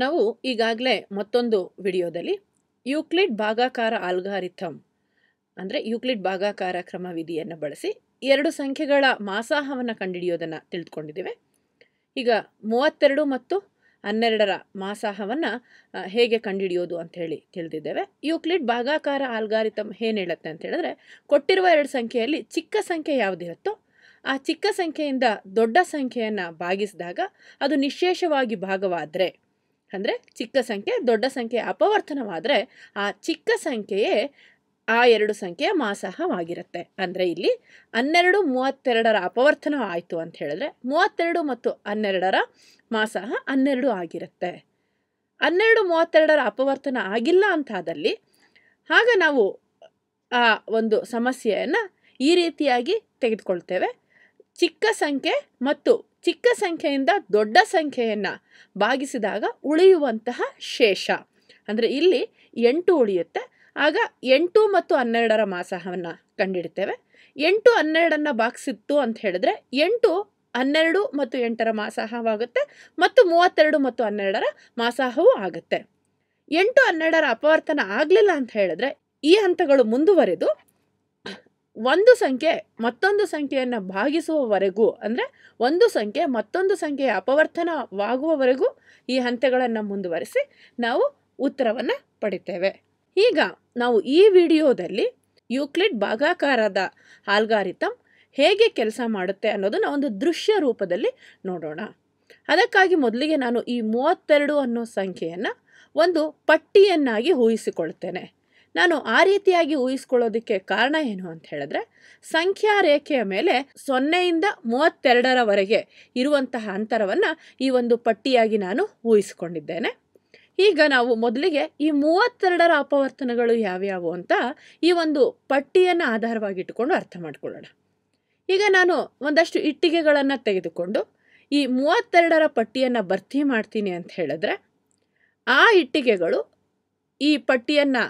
ನಾವು ಈಗಾಗಲೇ ಮತ್ತೊಂದು ವಿಡಿಯೋದಲ್ಲಿ ಯೂಕ್ಲಿಡ್ ಭಾಗಾಕಾರ ಆಲ್ಗಾರಿಥಮ್ ಅಂದರೆ ಯೂಕ್ಲಿಡ್ ಭಾಗಾಕಾರ ಕ್ರಮವಿಧಿಯನ್ನು ಬಳಸಿ ಎರಡು ಸಂಖ್ಯೆಗಳ ಮಾಸಾಹವನ್ನು ಕಂಡುಹಿಡಿಯೋದನ್ನು ತಿಳಿದುಕೊಂಡಿದ್ದೇವೆ ಈಗ ಮೂವತ್ತೆರಡು ಮತ್ತು ಹನ್ನೆರಡರ ಮಾಸಾಹವನ್ನು ಹೇಗೆ ಕಂಡುಹಿಡಿಯೋದು ಅಂತ ಹೇಳಿ ತಿಳಿದಿದ್ದೇವೆ ಯೂಕ್ಲಿಡ್ ಭಾಗಾಕಾರ ಆಲ್ಗಾರಿತಮ್ ಏನು ಹೇಳುತ್ತೆ ಅಂತ ಹೇಳಿದ್ರೆ ಕೊಟ್ಟಿರುವ ಎರಡು ಸಂಖ್ಯೆಯಲ್ಲಿ ಚಿಕ್ಕ ಸಂಖ್ಯೆ ಯಾವುದಿರುತ್ತೋ ಆ ಚಿಕ್ಕ ಸಂಖ್ಯೆಯಿಂದ ದೊಡ್ಡ ಸಂಖ್ಯೆಯನ್ನು ಭಾಗಿಸಿದಾಗ ಅದು ನಿಶೇಷವಾಗಿ ಭಾಗವಾದರೆ ಅಂದರೆ ಚಿಕ್ಕ ಸಂಖ್ಯೆ ದೊಡ್ಡ ಸಂಖ್ಯೆ ಅಪವರ್ತನವಾದರೆ ಆ ಚಿಕ್ಕ ಸಂಖ್ಯೆಯೇ ಆ ಎರಡು ಸಂಖ್ಯೆಯ ಮಾಸಹವಾಗಿರುತ್ತೆ ಅಂದರೆ ಇಲ್ಲಿ ಹನ್ನೆರಡು ಮೂವತ್ತೆರಡರ ಅಪವರ್ತನ ಆಯಿತು ಅಂತ ಹೇಳಿದ್ರೆ ಮೂವತ್ತೆರಡು ಮತ್ತು ಹನ್ನೆರಡರ ಮಾಸಹ ಹನ್ನೆರಡು ಆಗಿರುತ್ತೆ ಹನ್ನೆರಡು ಮೂವತ್ತೆರಡರ ಅಪವರ್ತನ ಆಗಿಲ್ಲ ಅಂತಾದಲ್ಲಿ ಆಗ ನಾವು ಆ ಒಂದು ಸಮಸ್ಯೆಯನ್ನು ಈ ರೀತಿಯಾಗಿ ತೆಗೆದುಕೊಳ್ತೇವೆ ಚಿಕ್ಕ ಸಂಖ್ಯೆ ಮತ್ತು ಚಿಕ್ಕ ಸಂಖ್ಯೆಯಿಂದ ದೊಡ್ಡ ಸಂಖ್ಯೆಯನ್ನು ಭಾಗಿಸಿದಾಗ ಉಳಿಯುವಂತಹ ಶೇಷ ಅಂದರೆ ಇಲ್ಲಿ ಎಂಟು ಉಳಿಯುತ್ತೆ ಆಗ ಎಂಟು ಮತ್ತು ಹನ್ನೆರಡರ ಮಾಸವನ್ನು ಕಂಡಿಡ್ತೇವೆ ಎಂಟು ಹನ್ನೆರಡನ್ನು ಭಾಗಿಸಿತ್ತು ಅಂತ ಹೇಳಿದ್ರೆ ಎಂಟು ಹನ್ನೆರಡು ಮತ್ತು ಎಂಟರ ಮಾಸಾಹವಾಗುತ್ತೆ ಮತ್ತು ಮೂವತ್ತೆರಡು ಮತ್ತು ಹನ್ನೆರಡರ ಮಾಸಾಹವೂ ಆಗುತ್ತೆ ಎಂಟು ಹನ್ನೆರಡರ ಅಪವರ್ತನ ಆಗಲಿಲ್ಲ ಅಂತ ಹೇಳಿದ್ರೆ ಈ ಹಂತಗಳು ಮುಂದುವರೆದು ಒಂದು ಸಂಖ್ಯೆ ಮತ್ತೊಂದು ಸಂಖ್ಯೆಯನ್ನು ಭಾಗಿಸುವವರೆಗೂ ಅಂದರೆ ಒಂದು ಸಂಖ್ಯೆ ಮತ್ತೊಂದು ಸಂಖ್ಯೆಯ ಅಪವರ್ತನವಾಗುವವರೆಗೂ ಈ ಹಂತಗಳನ್ನು ಮುಂದುವರಿಸಿ ನಾವು ಉತ್ತರವನ್ನು ಪಡಿತೇವೆ ಈಗ ನಾವು ಈ ವಿಡಿಯೋದಲ್ಲಿ ಯುಕ್ಲಿಡ್ ಭಾಗಾಕಾರದ ಆಲ್ಗಾರಿತಮ್ ಹೇಗೆ ಕೆಲಸ ಮಾಡುತ್ತೆ ಅನ್ನೋದನ್ನು ಒಂದು ದೃಶ್ಯ ರೂಪದಲ್ಲಿ ನೋಡೋಣ ಅದಕ್ಕಾಗಿ ಮೊದಲಿಗೆ ನಾನು ಈ ಮೂವತ್ತೆರಡು ಅನ್ನೋ ಸಂಖ್ಯೆಯನ್ನು ಒಂದು ಪಟ್ಟಿಯನ್ನಾಗಿ ಊಹಿಸಿಕೊಳ್ತೇನೆ ನಾನು ಆ ರೀತಿಯಾಗಿ ಊಹಿಸ್ಕೊಳ್ಳೋದಕ್ಕೆ ಕಾರಣ ಏನು ಅಂತ ಹೇಳಿದ್ರೆ ಸಂಖ್ಯಾ ರೇಖೆಯ ಮೇಲೆ ಸೊನ್ನೆಯಿಂದ ಮೂವತ್ತೆರಡರವರೆಗೆ ಇರುವಂತಹ ಅಂತರವನ್ನು ಈ ಒಂದು ಪಟ್ಟಿಯಾಗಿ ನಾನು ಊಹಿಸಿಕೊಂಡಿದ್ದೇನೆ ಈಗ ನಾವು ಮೊದಲಿಗೆ ಈ ಮೂವತ್ತೆರಡರ ಅಪವರ್ತನಗಳು ಯಾವ್ಯಾವು ಅಂತ ಈ ಒಂದು ಪಟ್ಟಿಯನ್ನು ಆಧಾರವಾಗಿಟ್ಟುಕೊಂಡು ಅರ್ಥ ಮಾಡಿಕೊಳ್ಳೋಣ ಈಗ ನಾನು ಒಂದಷ್ಟು ಇಟ್ಟಿಗೆಗಳನ್ನು ತೆಗೆದುಕೊಂಡು ಈ ಮೂವತ್ತೆರಡರ ಪಟ್ಟಿಯನ್ನು ಭರ್ತಿ ಮಾಡ್ತೀನಿ ಅಂತ ಹೇಳಿದ್ರೆ ಆ ಇಟ್ಟಿಗೆಗಳು ಈ ಪಟ್ಟಿಯನ್ನು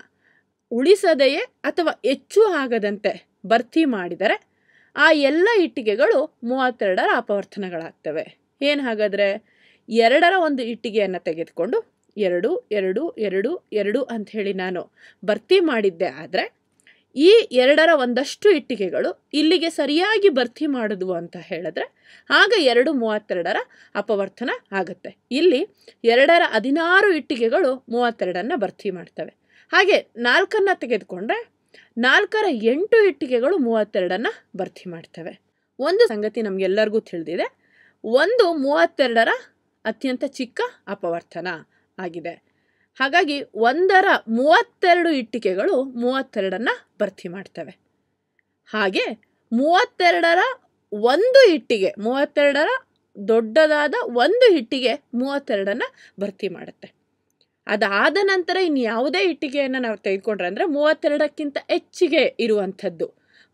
ಉಳಿಸದೆಯೇ ಅಥವಾ ಹೆಚ್ಚು ಆಗದಂತೆ ಭರ್ತಿ ಮಾಡಿದರೆ ಆ ಎಲ್ಲ ಇಟ್ಟಿಗೆಗಳು ಮೂವತ್ತೆರಡರ ಅಪವರ್ತನಗಳಾಗ್ತವೆ ಏನು ಹಾಗಾದರೆ ಎರಡರ ಒಂದು ಇಟ್ಟಿಗೆಯನ್ನು ತೆಗೆದುಕೊಂಡು ಎರಡು ಎರಡು ಎರಡು ಎರಡು ಅಂಥೇಳಿ ನಾನು ಭರ್ತಿ ಮಾಡಿದ್ದೆ ಆದರೆ ಈ ಎರಡರ ಒಂದಷ್ಟು ಇಟ್ಟಿಗೆಗಳು ಇಲ್ಲಿಗೆ ಸರಿಯಾಗಿ ಭರ್ತಿ ಮಾಡಿದ್ವು ಅಂತ ಹೇಳಿದ್ರೆ ಆಗ ಎರಡು ಮೂವತ್ತೆರಡರ ಅಪವರ್ತನ ಆಗುತ್ತೆ ಇಲ್ಲಿ ಎರಡರ ಹದಿನಾರು ಇಟ್ಟಿಗೆಗಳು ಮೂವತ್ತೆರಡನ್ನು ಭರ್ತಿ ಮಾಡ್ತವೆ ಹಾಗೆ ನಾಲ್ಕನ್ನು ತೆಗೆದುಕೊಂಡ್ರೆ ನಾಲ್ಕರ ಎಂಟು ಇಟ್ಟಿಗೆಗಳು ಮೂವತ್ತೆರಡನ್ನು ಭರ್ತಿ ಮಾಡ್ತವೆ ಒಂದು ಸಂಗತಿ ನಮಗೆಲ್ಲರಿಗೂ ತಿಳಿದಿದೆ ಒಂದು ಮೂವತ್ತೆರಡರ ಅತ್ಯಂತ ಚಿಕ್ಕ ಅಪವರ್ತನ ಆಗಿದೆ ಹಾಗಾಗಿ ಒಂದರ ಮೂವತ್ತೆರಡು ಇಟ್ಟಿಗೆಗಳು ಮೂವತ್ತೆರಡನ್ನು ಭರ್ತಿ ಮಾಡ್ತವೆ ಹಾಗೆ ಮೂವತ್ತೆರಡರ ಒಂದು ಇಟ್ಟಿಗೆ ಮೂವತ್ತೆರಡರ ದೊಡ್ಡದಾದ ಒಂದು ಹಿಟ್ಟಿಗೆ ಮೂವತ್ತೆರಡನ್ನು ಭರ್ತಿ ಮಾಡುತ್ತೆ ಅದಾದ ನಂತರ ಇನ್ನು ಯಾವುದೇ ಇಟ್ಟಿಗೆಯನ್ನು ನಾವು ತೆಗೆದುಕೊಂಡ್ರೆ ಅಂದರೆ ಮೂವತ್ತೆರಡಕ್ಕಿಂತ ಹೆಚ್ಚಿಗೆ ಇರುವಂಥದ್ದು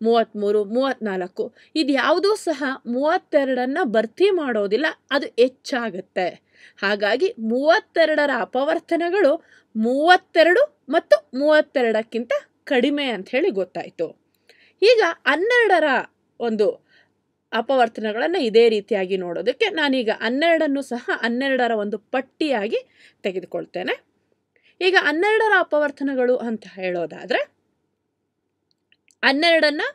ಮೂವತ್ತ್ಮೂರು ಮೂವತ್ತ್ನಾಲ್ಕು ಇದು ಯಾವುದೂ ಸಹ ಮೂವತ್ತೆರಡನ್ನು ಭರ್ತಿ ಮಾಡೋದಿಲ್ಲ ಅದು ಹೆಚ್ಚಾಗುತ್ತೆ ಹಾಗಾಗಿ ಮೂವತ್ತೆರಡರ ಅಪವರ್ತನಗಳು ಮೂವತ್ತೆರಡು ಮತ್ತು ಮೂವತ್ತೆರಡಕ್ಕಿಂತ ಕಡಿಮೆ ಅಂಥೇಳಿ ಗೊತ್ತಾಯಿತು ಈಗ ಹನ್ನೆರಡರ ಒಂದು ಅಪವರ್ತನಗಳನ್ನು ಇದೇ ರೀತಿಯಾಗಿ ನೋಡೋದಕ್ಕೆ ನಾನೀಗ ಹನ್ನೆರಡನ್ನು ಸಹ ಹನ್ನೆರಡರ ಒಂದು ಪಟ್ಟಿಯಾಗಿ ತೆಗೆದುಕೊಳ್ತೇನೆ ಈಗ ಹನ್ನೆರಡರ ಅಪವರ್ತನಗಳು ಅಂತ ಹೇಳೋದಾದರೆ ಹನ್ನೆರಡನ್ನು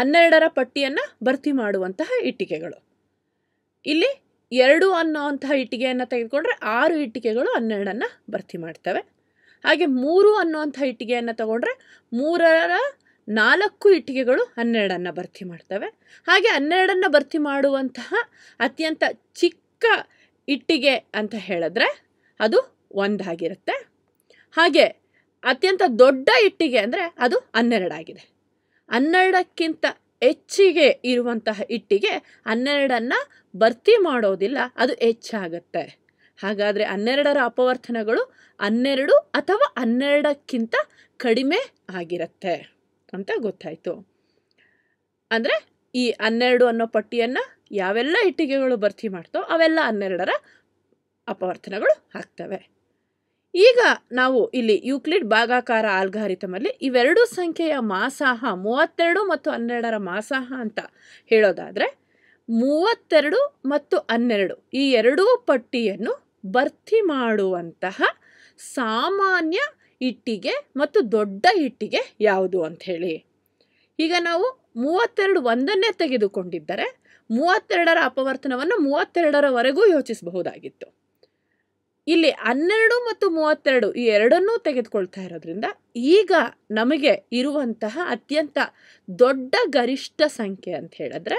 ಹನ್ನೆರಡರ ಪಟ್ಟಿಯನ್ನು ಭರ್ತಿ ಮಾಡುವಂತಹ ಇಟ್ಟಿಗೆಗಳು ಇಲ್ಲಿ ಎರಡು ಅನ್ನೋವಂತಹ ಇಟ್ಟಿಗೆಯನ್ನು ತೆಗೆದುಕೊಂಡ್ರೆ ಆರು ಇಟ್ಟಿಗೆಗಳು ಹನ್ನೆರಡನ್ನು ಭರ್ತಿ ಮಾಡ್ತವೆ ಹಾಗೆ ಮೂರು ಅನ್ನುವಂಥ ಇಟ್ಟಿಗೆಯನ್ನು ತಗೊಂಡ್ರೆ ಮೂರರ ನಾಲ್ಕು ಇಟ್ಟಿಗೆಗಳು ಹನ್ನೆರಡನ್ನು ಭರ್ತಿ ಮಾಡ್ತವೆ ಹಾಗೆ ಹನ್ನೆರಡನ್ನು ಭರ್ತಿ ಮಾಡುವಂತಹ ಅತ್ಯಂತ ಚಿಕ್ಕ ಇಟ್ಟಿಗೆ ಅಂತ ಹೇಳಿದ್ರೆ ಅದು ಒಂದಾಗಿರುತ್ತೆ ಹಾಗೆ ಅತ್ಯಂತ ದೊಡ್ಡ ಇಟ್ಟಿಗೆ ಅಂದರೆ ಅದು ಹನ್ನೆರಡಾಗಿದೆ ಹನ್ನೆರಡಕ್ಕಿಂತ ಹೆಚ್ಚಿಗೆ ಇರುವಂತಹ ಇಟ್ಟಿಗೆ ಹನ್ನೆರಡನ್ನು ಭರ್ತಿ ಮಾಡೋದಿಲ್ಲ ಅದು ಹೆಚ್ಚಾಗುತ್ತೆ ಹಾಗಾದರೆ ಹನ್ನೆರಡರ ಅಪವರ್ತನಗಳು ಹನ್ನೆರಡು ಅಥವಾ ಹನ್ನೆರಡಕ್ಕಿಂತ ಕಡಿಮೆ ಆಗಿರುತ್ತೆ ಅಂತ ಗೊತ್ತಾಯಿತು ಅಂದರೆ ಈ ಹನ್ನೆರಡು ಅನ್ನೋ ಪಟ್ಟಿಯನ್ನು ಯಾವೆಲ್ಲ ಇಟ್ಟಿಗೆಗಳು ಭರ್ತಿ ಮಾಡ್ತೋ ಅವೆಲ್ಲ ಹನ್ನೆರಡರ ಅಪವರ್ತನಗಳು ಆಗ್ತವೆ ಈಗ ನಾವು ಇಲ್ಲಿ ಯೂಕ್ಲಿಡ್ ಭಾಗಾಕಾರ ಆಲ್ಗಾರಿತಮಲ್ಲಿ ಇವೆರಡು ಸಂಖ್ಯೆಯ ಮಾಸಾಹ ಮೂವತ್ತೆರಡು ಮತ್ತು ಹನ್ನೆರಡರ ಮಾಸಾಹ ಅಂತ ಹೇಳೋದಾದರೆ ಮೂವತ್ತೆರಡು ಮತ್ತು ಹನ್ನೆರಡು ಈ ಎರಡೂ ಪಟ್ಟಿಯನ್ನು ಭರ್ತಿ ಮಾಡುವಂತಹ ಸಾಮಾನ್ಯ ಇಟ್ಟಿಗೆ ಮತ್ತು ದೊಡ್ಡ ಇಟ್ಟಿಗೆ ಯಾವುದು ಅಂಥೇಳಿ ಈಗ ನಾವು ಮೂವತ್ತೆರಡು ಒಂದನ್ನೇ ತೆಗೆದುಕೊಂಡಿದ್ದರೆ ಮೂವತ್ತೆರಡರ ಅಪವರ್ತನವನ್ನು ಮೂವತ್ತೆರಡರವರೆಗೂ ಯೋಚಿಸಬಹುದಾಗಿತ್ತು ಇಲ್ಲಿ ಹನ್ನೆರಡು ಮತ್ತು ಮೂವತ್ತೆರಡು ಈ ಎರಡನ್ನೂ ತೆಗೆದುಕೊಳ್ತಾ ಇರೋದ್ರಿಂದ ಈಗ ನಮಗೆ ಇರುವಂತಹ ಅತ್ಯಂತ ದೊಡ್ಡ ಗರಿಷ್ಠ ಸಂಖ್ಯೆ ಅಂತ ಹೇಳಿದ್ರೆ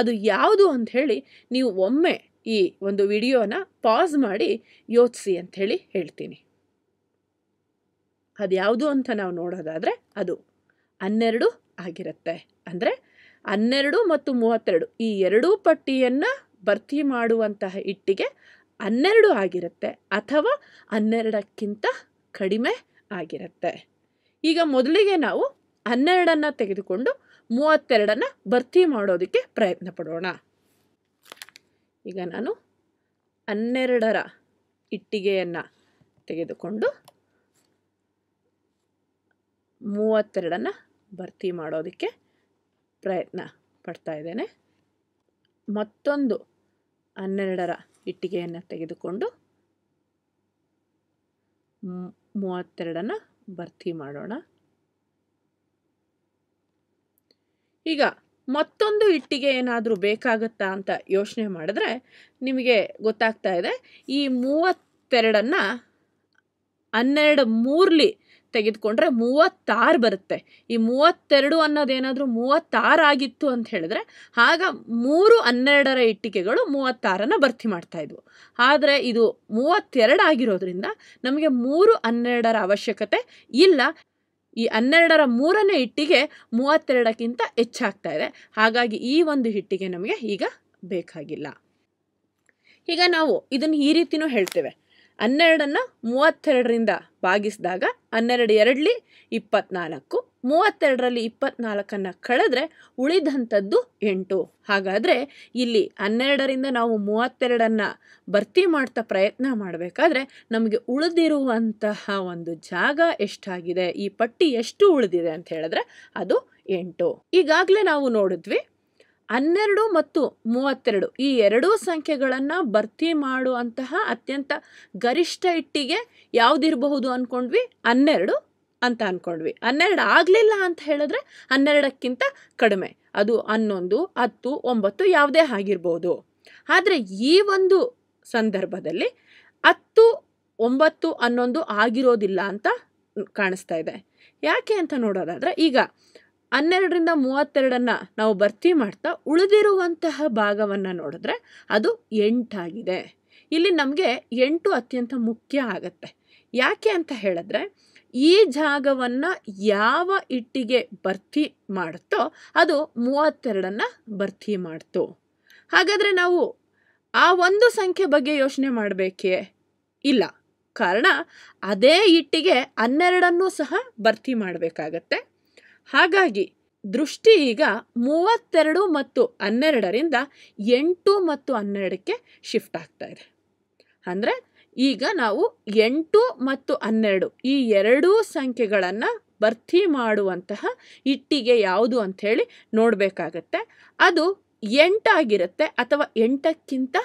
ಅದು ಯಾವುದು ಅಂತ ಹೇಳಿ ನೀವು ಒಮ್ಮೆ ಈ ಒಂದು ವಿಡಿಯೋನ ಪಾಸ್ ಮಾಡಿ ಯೋಚಿಸಿ ಅಂಥೇಳಿ ಹೇಳ್ತೀನಿ ಅದ್ಯಾವುದು ಅಂತ ನಾವು ನೋಡೋದಾದರೆ ಅದು ಹನ್ನೆರಡು ಆಗಿರುತ್ತೆ ಅಂದರೆ ಹನ್ನೆರಡು ಮತ್ತು ಮೂವತ್ತೆರಡು ಈ ಎರಡೂ ಪಟ್ಟಿಯನ್ನು ಭರ್ತಿ ಮಾಡುವಂತಹ ಇಟ್ಟಿಗೆ ಹನ್ನೆರಡು ಆಗಿರುತ್ತೆ ಅಥವಾ ಹನ್ನೆರಡಕ್ಕಿಂತ ಕಡಿಮೆ ಆಗಿರುತ್ತೆ ಈಗ ಮೊದಲಿಗೆ ನಾವು ಹನ್ನೆರಡನ್ನು ತೆಗೆದುಕೊಂಡು ಮೂವತ್ತೆರಡನ್ನು ಭರ್ತಿ ಮಾಡೋದಕ್ಕೆ ಪ್ರಯತ್ನ ಪಡೋಣ ಈಗ ನಾನು ಹನ್ನೆರಡರ ಇಟ್ಟಿಗೆಯನ್ನು ತೆಗೆದುಕೊಂಡು ಮೂವತ್ತೆರಡನ್ನು ಭರ್ತಿ ಮಾಡೋದಕ್ಕೆ ಪ್ರಯತ್ನ ಪಡ್ತಾ ಇದ್ದೇನೆ ಮತ್ತೊಂದು ಹನ್ನೆರಡರ ಇಟ್ಟಿಗೆಯನ್ನು ತೆಗೆದುಕೊಂಡು ಮೂವತ್ತೆರಡನ್ನು ಭರ್ತಿ ಮಾಡೋಣ ಈಗ ಮತ್ತೊಂದು ಇಟ್ಟಿಗೆ ಏನಾದರೂ ಬೇಕಾಗುತ್ತಾ ಅಂತ ಯೋಚನೆ ಮಾಡಿದ್ರೆ ನಿಮಗೆ ಗೊತ್ತಾಗ್ತಾ ಇದೆ ಈ ಮೂವತ್ತೆರಡನ್ನು ಹನ್ನೆರಡು ಮೂರ್ಲಿ ತೆಗೆದುಕೊಂಡ್ರೆ ಮೂವತ್ತಾರು ಬರುತ್ತೆ ಈ ಮೂವತ್ತೆರಡು ಅನ್ನೋದೇನಾದರೂ ಮೂವತ್ತಾರು ಆಗಿತ್ತು ಅಂತ ಹೇಳಿದ್ರೆ ಆಗ ಮೂರು ಹನ್ನೆರಡರ ಇಟ್ಟಿಗೆಗಳು ಮೂವತ್ತಾರನ್ನು ಭರ್ತಿ ಮಾಡ್ತಾ ಇದ್ವು ಆದರೆ ಇದು ಮೂವತ್ತೆರಡು ಆಗಿರೋದ್ರಿಂದ ನಮಗೆ ಮೂರು ಹನ್ನೆರಡರ ಅವಶ್ಯಕತೆ ಇಲ್ಲ ಈ ಹನ್ನೆರಡರ ಮೂರನೇ ಇಟ್ಟಿಗೆ ಮೂವತ್ತೆರಡಕ್ಕಿಂತ ಹೆಚ್ಚಾಗ್ತಾ ಇದೆ ಹಾಗಾಗಿ ಈ ಒಂದು ಇಟ್ಟಿಗೆ ನಮಗೆ ಈಗ ಬೇಕಾಗಿಲ್ಲ ಈಗ ನಾವು ಇದನ್ನು ಈ ರೀತಿಯೂ ಹೇಳ್ತೇವೆ ಹನ್ನೆರಡನ್ನು ಮೂವತ್ತೆರಡರಿಂದ ಭಾಗಿಸಿದಾಗ ಹನ್ನೆರಡು ಎರಡಲಿ ಇಪ್ಪತ್ನಾಲ್ಕು ಮೂವತ್ತೆರಡರಲ್ಲಿ ಇಪ್ಪತ್ನಾಲ್ಕನ್ನು ಕಳೆದ್ರೆ ಉಳಿದಂಥದ್ದು ಎಂಟು ಹಾಗಾದರೆ ಇಲ್ಲಿ ಹನ್ನೆರಡರಿಂದ ನಾವು ಮೂವತ್ತೆರಡನ್ನು ಭರ್ತಿ ಮಾಡ್ತಾ ಪ್ರಯತ್ನ ಮಾಡಬೇಕಾದ್ರೆ ನಮಗೆ ಉಳಿದಿರುವಂತಹ ಒಂದು ಜಾಗ ಎಷ್ಟಾಗಿದೆ ಈ ಪಟ್ಟಿ ಎಷ್ಟು ಉಳಿದಿದೆ ಅಂತ ಹೇಳಿದ್ರೆ ಅದು ಎಂಟು ಈಗಾಗಲೇ ನಾವು ನೋಡಿದ್ವಿ ಹನ್ನೆರಡು ಮತ್ತು ಮೂವತ್ತೆರಡು ಈ ಎರಡೂ ಸಂಖ್ಯೆಗಳನ್ನು ಭರ್ತಿ ಮಾಡುವಂತಹ ಅತ್ಯಂತ ಗರಿಷ್ಠ ಇಟ್ಟಿಗೆ ಯಾವುದಿರಬಹುದು ಅಂದ್ಕೊಂಡ್ವಿ ಹನ್ನೆರಡು ಅಂತ ಅಂದ್ಕೊಂಡ್ವಿ ಹನ್ನೆರಡು ಆಗಲಿಲ್ಲ ಅಂತ ಹೇಳಿದ್ರೆ ಹನ್ನೆರಡಕ್ಕಿಂತ ಕಡಿಮೆ ಅದು ಹನ್ನೊಂದು ಹತ್ತು ಒಂಬತ್ತು ಯಾವುದೇ ಆಗಿರ್ಬೋದು ಆದರೆ ಈ ಒಂದು ಸಂದರ್ಭದಲ್ಲಿ ಹತ್ತು ಒಂಬತ್ತು ಹನ್ನೊಂದು ಆಗಿರೋದಿಲ್ಲ ಅಂತ ಕಾಣಿಸ್ತಾ ಇದೆ ಯಾಕೆ ಅಂತ ನೋಡೋದಾದರೆ ಈಗ ಹನ್ನೆರಡರಿಂದ ಮೂವತ್ತೆರಡನ್ನು ನಾವು ಭರ್ತಿ ಮಾಡ್ತಾ ಉಳಿದಿರುವಂತಹ ಭಾಗವನ್ನು ನೋಡಿದ್ರೆ ಅದು ಎಂಟಾಗಿದೆ ಇಲ್ಲಿ ನಮಗೆ ಎಂಟು ಅತ್ಯಂತ ಮುಖ್ಯ ಆಗತ್ತೆ ಯಾಕೆ ಅಂತ ಹೇಳಿದ್ರೆ ಈ ಜಾಗವನ್ನು ಯಾವ ಇಟ್ಟಿಗೆ ಭರ್ತಿ ಮಾಡುತ್ತೋ ಅದು ಮೂವತ್ತೆರಡನ್ನು ಭರ್ತಿ ಮಾಡ್ತು ಹಾಗಾದರೆ ನಾವು ಆ ಒಂದು ಸಂಖ್ಯೆ ಬಗ್ಗೆ ಯೋಚನೆ ಮಾಡಬೇಕೇ ಇಲ್ಲ ಕಾರಣ ಅದೇ ಇಟ್ಟಿಗೆ ಹನ್ನೆರಡನ್ನೂ ಸಹ ಭರ್ತಿ ಮಾಡಬೇಕಾಗತ್ತೆ ಹಾಗಾಗಿ ದೃಷ್ಟಿ ಈಗ ಮೂವತ್ತೆರಡು ಮತ್ತು ಹನ್ನೆರಡರಿಂದ ಎಂಟು ಮತ್ತು ಹನ್ನೆರಡಕ್ಕೆ ಶಿಫ್ಟ್ ಆಗ್ತಾ ಇದೆ ಅಂದರೆ ಈಗ ನಾವು ಎಂಟು ಮತ್ತು ಹನ್ನೆರಡು ಈ ಎರಡೂ ಸಂಖ್ಯೆಗಳನ್ನು ಭರ್ತಿ ಮಾಡುವಂತಹ ಇಟ್ಟಿಗೆ ಯಾವುದು ಅಂಥೇಳಿ ನೋಡಬೇಕಾಗತ್ತೆ ಅದು ಎಂಟಾಗಿರುತ್ತೆ ಅಥವಾ ಎಂಟಕ್ಕಿಂತ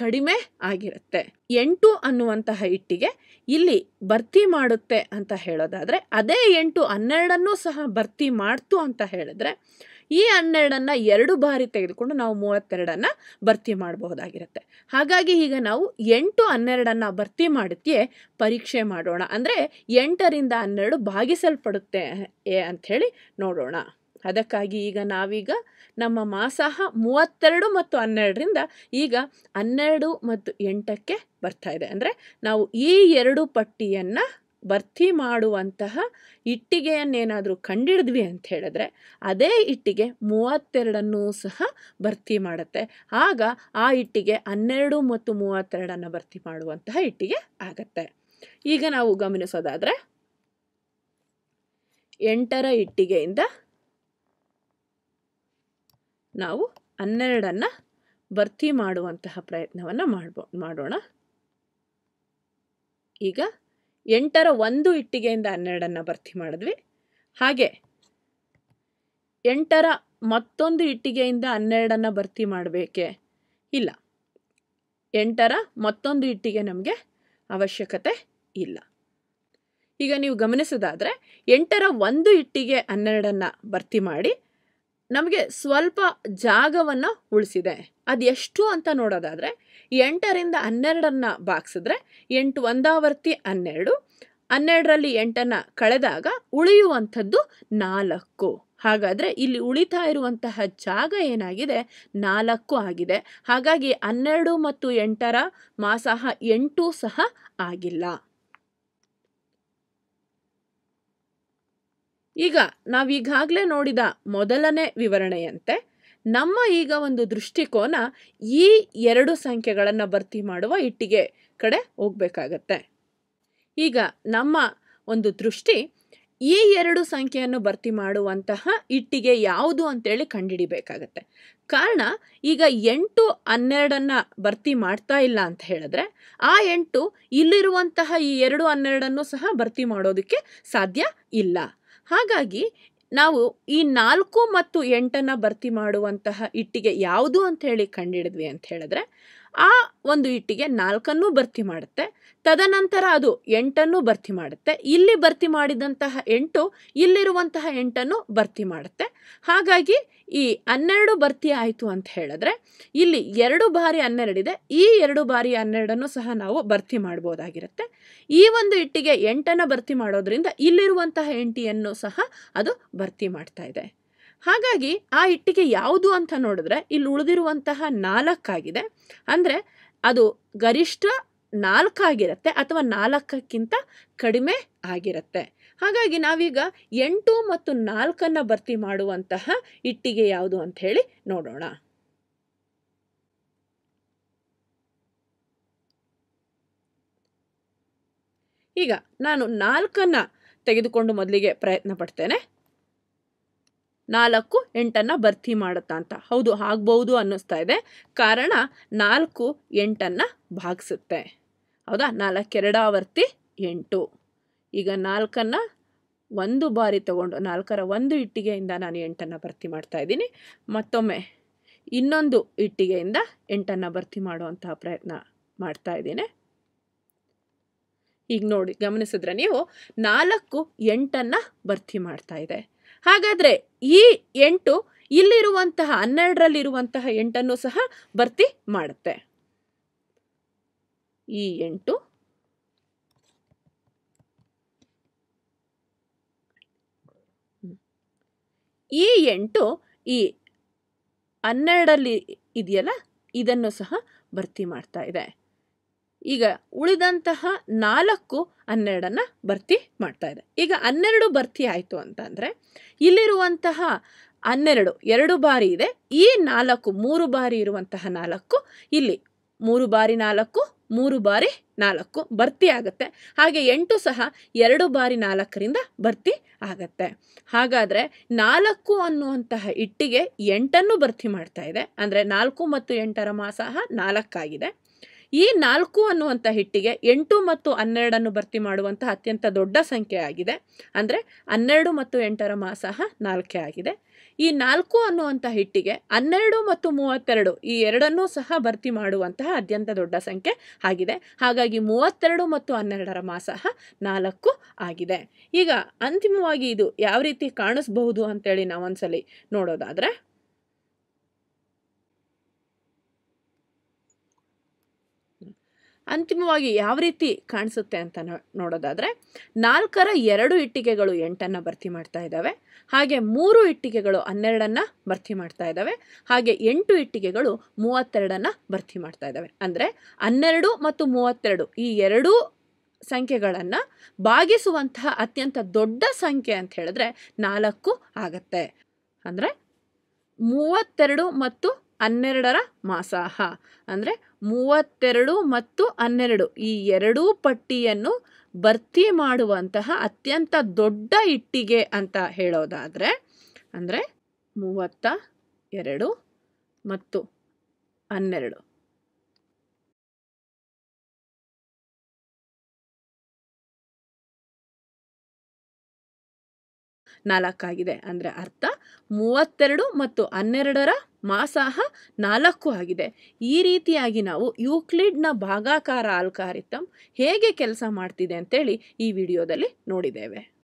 ಕಡಿಮೆ ಆಗಿರುತ್ತೆ ಎಂಟು ಅನ್ನುವಂತಹ ಇಟ್ಟಿಗೆ ಇಲ್ಲಿ ಭರ್ತಿ ಮಾಡುತ್ತೆ ಅಂತ ಹೇಳೋದಾದರೆ ಅದೇ ಎಂಟು ಹನ್ನೆರಡನ್ನೂ ಸಹ ಭರ್ತಿ ಮಾಡ್ತು ಅಂತ ಹೇಳಿದ್ರೆ ಈ ಹನ್ನೆರಡನ್ನು ಎರಡು ಬಾರಿ ತೆಗೆದುಕೊಂಡು ನಾವು ಮೂವತ್ತೆರಡನ್ನು ಭರ್ತಿ ಮಾಡಬಹುದಾಗಿರುತ್ತೆ ಹಾಗಾಗಿ ಈಗ ನಾವು ಎಂಟು ಹನ್ನೆರಡನ್ನು ಭರ್ತಿ ಮಾಡುತ್ತೆ ಪರೀಕ್ಷೆ ಮಾಡೋಣ ಅಂದರೆ ಎಂಟರಿಂದ ಹನ್ನೆರಡು ಭಾಗಿಸಲ್ಪಡುತ್ತೆ ಅಂಥೇಳಿ ನೋಡೋಣ ಅದಕ್ಕಾಗಿ ಈಗ ನಾವೀಗ ನಮ್ಮ ಮಾಸಾಹ ಮೂವತ್ತೆರಡು ಮತ್ತು ಹನ್ನೆರಡರಿಂದ ಈಗ ಹನ್ನೆರಡು ಮತ್ತು ಎಂಟಕ್ಕೆ ಬರ್ತಾ ಇದೆ ಅಂದರೆ ನಾವು ಈ ಎರಡು ಪಟ್ಟಿಯನ್ನು ಭರ್ತಿ ಮಾಡುವಂತಹ ಇಟ್ಟಿಗೆಯನ್ನೇನಾದರೂ ಕಂಡಿಡಿದ್ವಿ ಅಂತ ಹೇಳಿದ್ರೆ ಅದೇ ಇಟ್ಟಿಗೆ ಮೂವತ್ತೆರಡನ್ನೂ ಸಹ ಭರ್ತಿ ಮಾಡುತ್ತೆ ಆಗ ಆ ಇಟ್ಟಿಗೆ ಹನ್ನೆರಡು ಮತ್ತು ಮೂವತ್ತೆರಡನ್ನು ಭರ್ತಿ ಮಾಡುವಂತಹ ಇಟ್ಟಿಗೆ ಆಗತ್ತೆ ಈಗ ನಾವು ಗಮನಿಸೋದಾದರೆ ಎಂಟರ ಇಟ್ಟಿಗೆಯಿಂದ ನಾವು ಹನ್ನೆರಡನ್ನು ಭರ್ತಿ ಮಾಡುವಂತಹ ಪ್ರಯತ್ನವನ್ನು ಮಾಡ್ಬೋ ಮಾಡೋಣ ಈಗ ಎಂಟರ ಒಂದು ಇಟ್ಟಿಗೆಯಿಂದ ಹನ್ನೆರಡನ್ನು ಭರ್ತಿ ಮಾಡಿದ್ವಿ ಹಾಗೆ ಎಂಟರ ಮತ್ತೊಂದು ಇಟ್ಟಿಗೆಯಿಂದ ಹನ್ನೆರಡನ್ನು ಭರ್ತಿ ಮಾಡಬೇಕೆ ಇಲ್ಲ ಎಂಟರ ಮತ್ತೊಂದು ಇಟ್ಟಿಗೆ ನಮಗೆ ಅವಶ್ಯಕತೆ ಇಲ್ಲ ಈಗ ನೀವು ಗಮನಿಸೋದಾದರೆ ಎಂಟರ ಒಂದು ಇಟ್ಟಿಗೆ ಹನ್ನೆರಡನ್ನು ಭರ್ತಿ ಮಾಡಿ ನಮಗೆ ಸ್ವಲ್ಪ ಜಾಗವನ್ನು ಉಳಿಸಿದೆ ಅದೆಷ್ಟು ಅಂತ ನೋಡೋದಾದರೆ ಎಂಟರಿಂದ ಹನ್ನೆರಡನ್ನು ಬಾಗಿಸಿದ್ರೆ ಎಂಟು ಒಂದಾವರ್ತಿ ಹನ್ನೆರಡು ಹನ್ನೆರಡರಲ್ಲಿ ಎಂಟನ್ನು ಕಳೆದಾಗ ಉಳಿಯುವಂಥದ್ದು ನಾಲ್ಕು ಹಾಗಾದರೆ ಇಲ್ಲಿ ಉಳಿತಾ ಇರುವಂತಹ ಜಾಗ ಏನಾಗಿದೆ ನಾಲ್ಕು ಆಗಿದೆ ಹಾಗಾಗಿ ಹನ್ನೆರಡು ಮತ್ತು ಎಂಟರ ಮಾಸಾಹ ಎಂಟು ಸಹ ಆಗಿಲ್ಲ ಈಗ ನಾವೀಗಾಗಲೇ ನೋಡಿದ ಮೊದಲನೇ ವಿವರಣೆಯಂತೆ ನಮ್ಮ ಈಗ ಒಂದು ದೃಷ್ಟಿಕೋನ ಈ ಎರಡು ಸಂಖ್ಯೆಗಳನ್ನು ಭರ್ತಿ ಮಾಡುವ ಇಟ್ಟಿಗೆ ಕಡೆ ಹೋಗಬೇಕಾಗತ್ತೆ ಈಗ ನಮ್ಮ ಒಂದು ದೃಷ್ಟಿ ಈ ಎರಡು ಸಂಖ್ಯೆಯನ್ನು ಭರ್ತಿ ಮಾಡುವಂತಹ ಇಟ್ಟಿಗೆ ಯಾವುದು ಅಂತೇಳಿ ಕಂಡುಹಿಡಿಬೇಕಾಗತ್ತೆ ಕಾರಣ ಈಗ ಎಂಟು ಹನ್ನೆರಡನ್ನು ಭರ್ತಿ ಮಾಡ್ತಾ ಇಲ್ಲ ಅಂತ ಹೇಳಿದ್ರೆ ಆ ಎಂಟು ಇಲ್ಲಿರುವಂತಹ ಈ ಎರಡು ಹನ್ನೆರಡನ್ನು ಸಹ ಭರ್ತಿ ಮಾಡೋದಕ್ಕೆ ಸಾಧ್ಯ ಇಲ್ಲ ಹಾಗಾಗಿ ನಾವು ಈ ನಾಲ್ಕು ಮತ್ತು ಎಂಟನ್ನು ಭರ್ತಿ ಮಾಡುವಂತಹ ಇಟ್ಟಿಗೆ ಯಾವುದು ಅಂತ ಹೇಳಿ ಕಂಡು ಅಂತ ಹೇಳಿದ್ರೆ ಆ ಒಂದು ಇಟ್ಟಿಗೆ ನಾಲ್ಕನ್ನು ಭರ್ತಿ ಮಾಡುತ್ತೆ ತದನಂತರ ಅದು ಎಂಟನ್ನು ಭರ್ತಿ ಮಾಡುತ್ತೆ ಇಲ್ಲಿ ಭರ್ತಿ ಮಾಡಿದಂತಹ ಎಂಟು ಇಲ್ಲಿರುವಂತಹ ಎಂಟನ್ನು ಭರ್ತಿ ಮಾಡುತ್ತೆ ಹಾಗಾಗಿ ಈ ಹನ್ನೆರಡು ಭರ್ತಿ ಆಯಿತು ಅಂತ ಹೇಳಿದ್ರೆ ಇಲ್ಲಿ ಎರಡು ಬಾರಿ ಹನ್ನೆರಡಿದೆ ಈ ಎರಡು ಬಾರಿ ಹನ್ನೆರಡನ್ನು ಸಹ ನಾವು ಭರ್ತಿ ಮಾಡ್ಬೋದಾಗಿರುತ್ತೆ ಈ ಒಂದು ಇಟ್ಟಿಗೆ ಎಂಟನ್ನು ಭರ್ತಿ ಮಾಡೋದ್ರಿಂದ ಇಲ್ಲಿರುವಂತಹ ಎಂಟಿಯನ್ನು ಸಹ ಅದು ಭರ್ತಿ ಮಾಡ್ತಾ ಇದೆ ಹಾಗಾಗಿ ಆ ಇಟ್ಟಿಗೆ ಯಾವುದು ಅಂತ ನೋಡಿದ್ರೆ ಇಲ್ಲಿ ಉಳಿದಿರುವಂತಹ ನಾಲ್ಕಾಗಿದೆ ಅಂದರೆ ಅದು ಗರಿಷ್ಠ ನಾಲ್ಕಾಗಿರುತ್ತೆ ಅಥವಾ ನಾಲ್ಕಕ್ಕಿಂತ ಕಡಿಮೆ ಆಗಿರುತ್ತೆ ಹಾಗಾಗಿ ನಾವೀಗ ಎಂಟು ಮತ್ತು ನಾಲ್ಕನ್ನು ಭರ್ತಿ ಮಾಡುವಂತಹ ಇಟ್ಟಿಗೆ ಯಾವುದು ಅಂತ ಹೇಳಿ ನೋಡೋಣ ಈಗ ನಾನು ನಾಲ್ಕನ್ನು ತೆಗೆದುಕೊಂಡು ಮೊದಲಿಗೆ ಪ್ರಯತ್ನ ಪಡ್ತೇನೆ ನಾಲ್ಕು ಎಂಟನ್ನು ಭರ್ತಿ ಮಾಡುತ್ತಾ ಅಂತ ಹೌದು ಆಗ್ಬೋದು ಅನ್ನಿಸ್ತಾ ಇದೆ ಕಾರಣ ನಾಲ್ಕು ಎಂಟನ್ನು ಭಾಗಿಸುತ್ತೆ ಹೌದಾ ನಾಲ್ಕೆರಡಾವರ್ತಿ ಎಂಟು ಈಗ ನಾಲ್ಕನ್ನು ಒಂದು ಬಾರಿ ತಗೊಂಡು ನಾಲ್ಕರ ಒಂದು ಇಟ್ಟಿಗೆಯಿಂದ ನಾನು ಎಂಟನ್ನು ಭರ್ತಿ ಮಾಡ್ತಾ ಇದ್ದೀನಿ ಮತ್ತೊಮ್ಮೆ ಇನ್ನೊಂದು ಇಟ್ಟಿಗೆಯಿಂದ ಎಂಟನ್ನು ಭರ್ತಿ ಮಾಡುವಂತಹ ಪ್ರಯತ್ನ ಮಾಡ್ತಾ ಇದ್ದೀನಿ ಈಗ ನೋಡಿ ಗಮನಿಸಿದ್ರೆ ನೀವು ನಾಲ್ಕು ಎಂಟನ್ನು ಭರ್ತಿ ಮಾಡ್ತಾ ಇದೆ ಹಾಗಾದರೆ ಈ ಎಂಟು ಇಲ್ಲಿರುವಂತಹ ಹನ್ನೆರಡರಲ್ಲಿರುವಂತಹ ಎಂಟನ್ನು ಸಹ ಭರ್ತಿ ಮಾಡುತ್ತೆ ಈ ಎಂಟು ಈ ಎಂಟು ಈ ಹನ್ನೆರಡಲ್ಲಿ ಇದೆಯಲ್ಲ ಇದನ್ನು ಸಹ ಭರ್ತಿ ಮಾಡ್ತಾ ಇದೆ ಈಗ ಉಳಿದಂತಹ ನಾಲ್ಕು ಹನ್ನೆರಡನ್ನು ಭರ್ತಿ ಮಾಡ್ತಾ ಇದೆ ಈಗ ಹನ್ನೆರಡು ಭರ್ತಿ ಆಯಿತು ಅಂತಂದರೆ ಇಲ್ಲಿರುವಂತಹ ಹನ್ನೆರಡು ಎರಡು ಬಾರಿ ಇದೆ ಈ ನಾಲ್ಕು ಮೂರು ಬಾರಿ ಇರುವಂತಹ ನಾಲ್ಕು ಇಲ್ಲಿ ಮೂರು ಬಾರಿ ನಾಲ್ಕು ಮೂರು ಬಾರಿ ನಾಲ್ಕು ಭರ್ತಿ ಆಗುತ್ತೆ ಹಾಗೆ ಎಂಟು ಸಹ ಎರಡು ಬಾರಿ ನಾಲ್ಕರಿಂದ ಭರ್ತಿ ಆಗತ್ತೆ ಹಾಗಾದರೆ ನಾಲ್ಕು ಅನ್ನುವಂತಹ ಇಟ್ಟಿಗೆ ಎಂಟನ್ನು ಭರ್ತಿ ಮಾಡ್ತಾ ಇದೆ ಅಂದರೆ ನಾಲ್ಕು ಮತ್ತು ಎಂಟರ ಮಾಸ ನಾಲ್ಕಾಗಿದೆ ಈ ನಾಲ್ಕು ಅನ್ನುವಂಥ ಹಿಟ್ಟಿಗೆ ಎಂಟು ಮತ್ತು ಹನ್ನೆರಡನ್ನು ಭರ್ತಿ ಮಾಡುವಂತಹ ಅತ್ಯಂತ ದೊಡ್ಡ ಸಂಖ್ಯೆ ಆಗಿದೆ ಅಂದರೆ ಹನ್ನೆರಡು ಮತ್ತು ಎಂಟರ ಮಾಸಹ ನಾಲ್ಕೇ ಆಗಿದೆ ಈ ನಾಲ್ಕು ಅನ್ನುವಂಥ ಹಿಟ್ಟಿಗೆ ಹನ್ನೆರಡು ಮತ್ತು ಮೂವತ್ತೆರಡು ಈ ಎರಡನ್ನೂ ಸಹ ಭರ್ತಿ ಮಾಡುವಂತಹ ಅತ್ಯಂತ ದೊಡ್ಡ ಸಂಖ್ಯೆ ಆಗಿದೆ ಹಾಗಾಗಿ ಮೂವತ್ತೆರಡು ಮತ್ತು ಹನ್ನೆರಡರ ಮಾಸಹ ನಾಲ್ಕು ಆಗಿದೆ ಈಗ ಅಂತಿಮವಾಗಿ ಇದು ಯಾವ ರೀತಿ ಕಾಣಿಸ್ಬಹುದು ಅಂತೇಳಿ ನಾವು ಒಂದ್ಸಲಿ ನೋಡೋದಾದರೆ ಅಂತಿಮವಾಗಿ ಯಾವ ರೀತಿ ಕಾಣಿಸುತ್ತೆ ಅಂತ ನೋಡೋದಾದರೆ ನಾಲ್ಕರ ಎರಡು ಇಟ್ಟಿಗೆಗಳು ಎಂಟನ್ನು ಭರ್ತಿ ಮಾಡ್ತಾ ಇದ್ದಾವೆ ಹಾಗೆ ಮೂರು ಇಟ್ಟಿಗೆಗಳು ಹನ್ನೆರಡನ್ನು ಭರ್ತಿ ಮಾಡ್ತಾ ಇದ್ದಾವೆ ಹಾಗೆ ಎಂಟು ಇಟ್ಟಿಗೆಗಳು ಮೂವತ್ತೆರಡನ್ನು ಭರ್ತಿ ಮಾಡ್ತಾ ಇದ್ದಾವೆ ಅಂದರೆ ಹನ್ನೆರಡು ಮತ್ತು ಮೂವತ್ತೆರಡು ಈ ಎರಡೂ ಸಂಖ್ಯೆಗಳನ್ನು ಭಾಗಿಸುವಂತಹ ಅತ್ಯಂತ ದೊಡ್ಡ ಸಂಖ್ಯೆ ಅಂತ ಹೇಳಿದ್ರೆ ನಾಲ್ಕು ಆಗತ್ತೆ ಅಂದರೆ ಮೂವತ್ತೆರಡು ಮತ್ತು ಹನ್ನೆರಡರ ಮಾಸಾಹ ಅಂದರೆ ಮೂವತ್ತೆರಡು ಮತ್ತು ಹನ್ನೆರಡು ಈ ಎರಡೂ ಪಟ್ಟಿಯನ್ನು ಭರ್ತಿ ಮಾಡುವಂತಹ ಅತ್ಯಂತ ದೊಡ್ಡ ಇಟ್ಟಿಗೆ ಅಂತ ಹೇಳೋದಾದರೆ ಅಂದರೆ ಮೂವತ್ತ ಎರಡು ಮತ್ತು ಹನ್ನೆರಡು ನಾಲ್ಕಾಗಿದೆ ಅಂದರೆ ಅರ್ಥ ಮೂವತ್ತೆರಡು ಮತ್ತು ಹನ್ನೆರಡರ ಮಾಸಾಹ ನಾಲ್ಕು ಆಗಿದೆ ಈ ರೀತಿಯಾಗಿ ನಾವು ಯೂಕ್ಲಿಡ್ನ ಭಾಗಾಕಾರ ಅಲ್ಕಾರಿತಮ್ ಹೇಗೆ ಕೆಲಸ ಮಾಡ್ತಿದೆ ಅಂತೇಳಿ ಈ ವಿಡಿಯೋದಲ್ಲಿ ನೋಡಿದ್ದೇವೆ